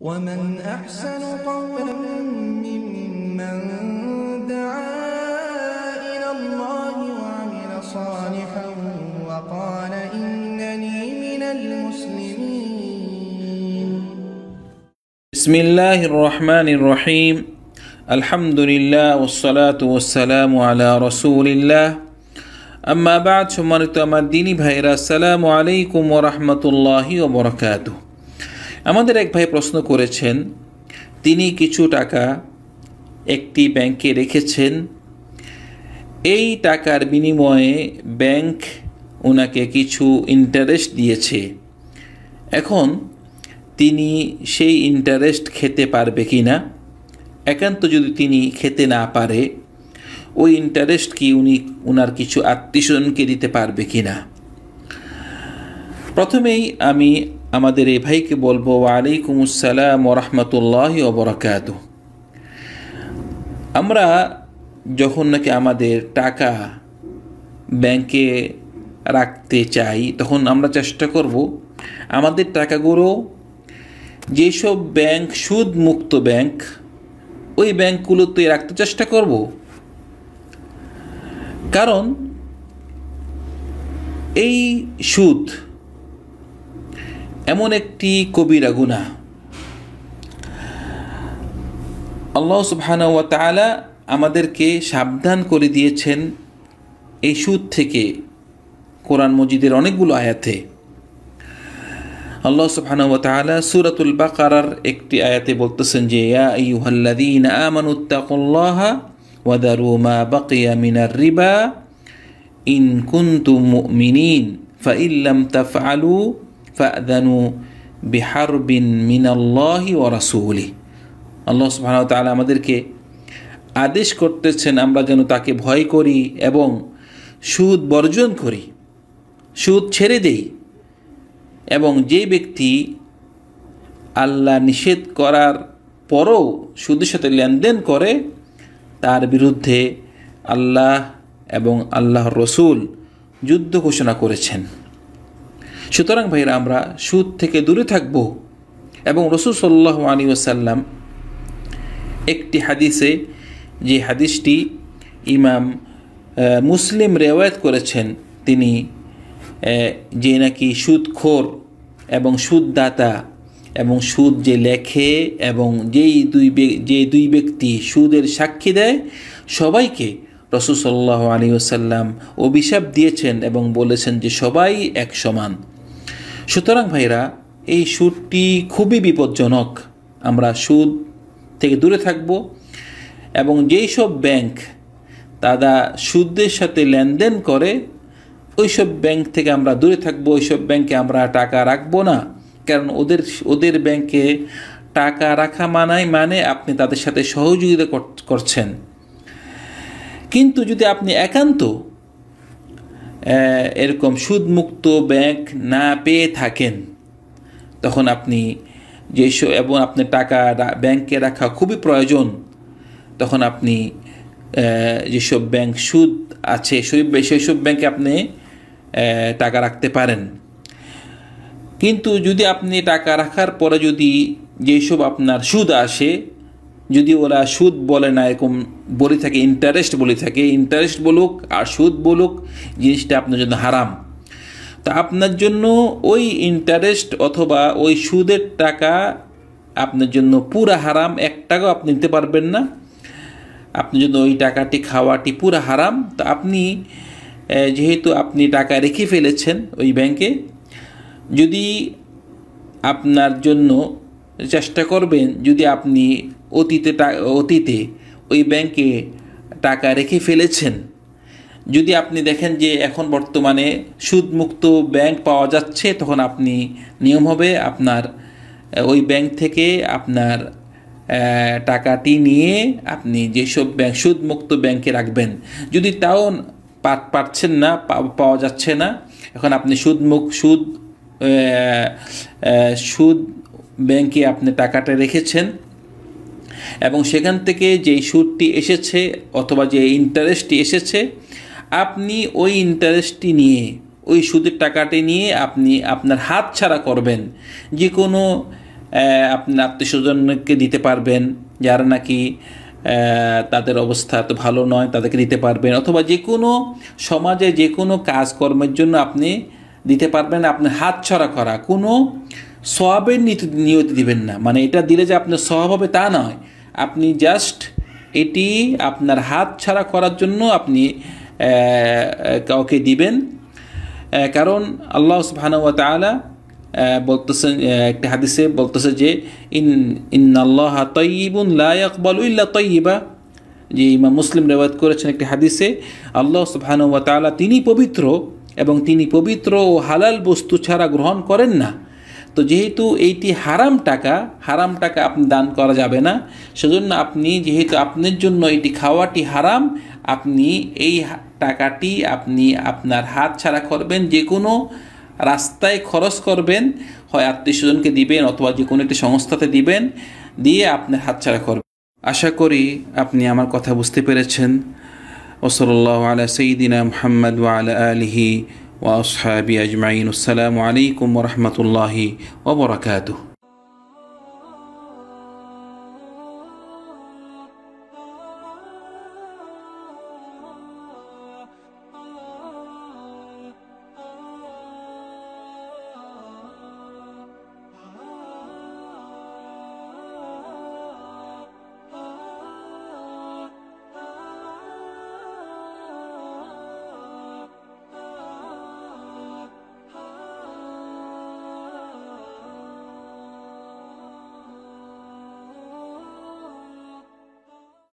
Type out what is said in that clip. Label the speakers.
Speaker 1: ومن أحسن قولا ممن دعا إلى الله وعمل صالحا وقال إنني من المسلمين بسم الله الرحمن الرحيم الحمد لله والصلاة والسلام على رسول الله أما بعد شمرت আমার দিনী ভাইরা السلام عليكم ورحمة الله وبركاته আমাদের এক ভাই প্রশ্ন করেছেন তিনি কিছু টাকা একটি ব্যাংকে রেখেছেন এই টাকার বিনিময়ে ব্যাংক ওনাকে কিছু ইন্টারেস্ট দিয়েছে এখন তিনি সেই ইন্টারেস্ট খেতে পারবে কি না একান্ত যদি তিনি খেতে না পারে ওই ইন্টারেস্ট কি উনি ওনার কিছু আত্মীয়স্বজনকে দিতে পারবে কি না প্রথমেই আমি আমাদের এ ভাইকে বলবো ওয়ালাইকুম আসসালাম ওরহমতুল্লাহ ওবরাকাত আমরা যখন নাকি আমাদের টাকা ব্যাংকে রাখতে চাই তখন আমরা চেষ্টা করব আমাদের টাকাগুলো যেসব ব্যাংক সুদ মুক্ত ব্যাংক ওই ব্যাংকগুলোতে রাখতে চেষ্টা করব কারণ এই সুদ এমন একটি কবিরা গুণা আল্লাহ সুবহান ওয়া তালা আমাদেরকে সাবধান করে দিয়েছেন এই সুদ থেকে কোরআন মজিদের অনেকগুলো আয়াতে আল্লাহ সুবহান ওয়া তালা সুরাতুল বাকারার একটি আয়াতে বলতেছেন যে ইয়া ওয়াদারু মা মিনার রিবা ইন কুনতুম মুমিনিন فإن لم আলু ফাদানু বিহারবিন মিনাল্লাহি ও রাসুলি আল্লাহ সুবাহ তালা আমাদেরকে আদেশ করতেছেন আমরা যেন তাকে ভয় করি এবং সুদ বর্জন করি সুদ ছেড়ে দেই এবং যে ব্যক্তি আল্লাহ নিষেধ করার পরও সুদের সাথে লেনদেন করে তার বিরুদ্ধে আল্লাহ এবং আল্লাহ রসুল যুদ্ধ ঘোষণা করেছেন সুতরাং ভাইরা আমরা সুদ থেকে দূরে থাকব এবং রসুল সাল্লাহ আলী ওসাল্লাম একটি হাদিসে যে হাদিসটি ইমাম মুসলিম রেওয়ায়ত করেছেন তিনি যে নাকি সুদখোর এবং সুদদাতা এবং সুদ যে লেখে এবং যেই দুই যে দুই ব্যক্তি সুদের সাক্ষী দেয় সবাইকে রসুসল্লাহ আলী ওসাল্লাম অভিশাপ দিয়েছেন এবং বলেছেন যে সবাই এক সমান সুতরাং ভাইরা এই সুদটি খুবই বিপজ্জনক আমরা সুদ থেকে দূরে থাকব এবং যেই সব ব্যাংক তারা সুদের সাথে লেনদেন করে ওইসব ব্যাংক থেকে আমরা দূরে থাকব ওইসব ব্যাংকে আমরা টাকা রাখব না কারণ ওদের ওদের ব্যাংকে টাকা রাখা মানাই মানে আপনি তাদের সাথে সহযোগিতা করছেন কিন্তু যদি আপনি একান্ত এরকম সুদমুক্ত ব্যাংক না পেয়ে থাকেন তখন আপনি যেসব এবং আপনার টাকা ব্যাংকে রাখা খুবই প্রয়োজন তখন আপনি যেসব ব্যাংক সুদ আছে সেই সব ব্যাংকে আপনি টাকা রাখতে পারেন কিন্তু যদি আপনি টাকা রাখার পরে যদি যেসব আপনার সুদ আসে যদি ওরা সুদ বলে না এরকম বলে থাকে ইন্টারেস্ট বলে থাকে ইন্টারেস্ট বলুক আর সুদ বলুক জিনিসটা আপনার জন্য হারাম তা আপনার জন্য ওই ইন্টারেস্ট অথবা ওই সুদের টাকা আপনার জন্য পুরো হারাম এক টাকাও আপনি নিতে পারবেন না আপনার জন্য ওই টাকাটি খাওয়াটি পুরো হারাম তা আপনি যেহেতু আপনি টাকা রেখে ফেলেছেন ওই ব্যাংকে যদি আপনার জন্য চেষ্টা করবেন যদি আপনি অতীতে অতীতে ওই ব্যাংকে টাকা রেখে ফেলেছেন যদি আপনি দেখেন যে এখন বর্তমানে সুদমুক্ত ব্যাংক পাওয়া যাচ্ছে তখন আপনি নিয়ম হবে আপনার ওই ব্যাংক থেকে আপনার টাকাটি নিয়ে আপনি যেসব ব্যাংক সুদমুক্ত ব্যাংকে রাখবেন যদি তাও পারছেন না পাওয়া যাচ্ছে না এখন আপনি সুদমুখ সুদ সুদ ব্যাংকে আপনি টাকাটা রেখেছেন এবং সেখান থেকে যেই সুদটি এসেছে অথবা যে ইন্টারেস্টটি এসেছে আপনি ওই ইন্টারেস্টটি নিয়ে ওই সুদের টাকাটি নিয়ে আপনি আপনার হাত ছাড়া করবেন যে কোনো আপনার আত্মীয়স্বজনকে দিতে পারবেন যারা নাকি তাদের অবস্থা তো ভালো নয় তাদেরকে দিতে পারবেন অথবা যে কোনো সমাজে যে কোনো কাজকর্মের জন্য আপনি দিতে পারবেন আপনার ছড়া করা কোনো সবাবের নীতি নিয়তি দিবেন না মানে এটা দিলে যে আপনার সবাব হবে তা নয় আপনি জাস্ট এটি আপনার হাত ছাড়া করার জন্য আপনি কাউকে দিবেন কারণ আল্লাহ সুবাহানুয়া তালা বলতেছে একটি হাদিসে বলতেছে যে ইন ইন আল্লাহ তৈবুন লাকবল উল্লা তৈবা যে ইমা মুসলিম রেওয়াত করেছেন একটি হাদিসে আল্লাহ সুবাহানুয়া তালা তিনি পবিত্র এবং তিনি পবিত্র ও হালাল বস্তু ছাড়া গ্রহণ করেন না তো যেহেতু এইটি হারাম টাকা হারাম টাকা আপনি দান করা যাবে না সেজন্য আপনি যেহেতু আপনার জন্য এটি খাওয়াটি হারাম আপনি এই টাকাটি আপনি আপনার হাত ছাড়া করবেন যে কোনো রাস্তায় খরচ করবেন হয় আত্মীয় স্বজনকে দিবেন অথবা যে কোনো একটি সংস্থাতে দিবেন দিয়ে আপনার হাত ছাড়া করবেন আশা করি আপনি আমার কথা বুঝতে পেরেছেন ওসল্লাহ আলা সঈদিনা মোহাম্মদ ওয়ালা আলহি وأصحابي أجمعين السلام عليكم ورحمة الله وبركاته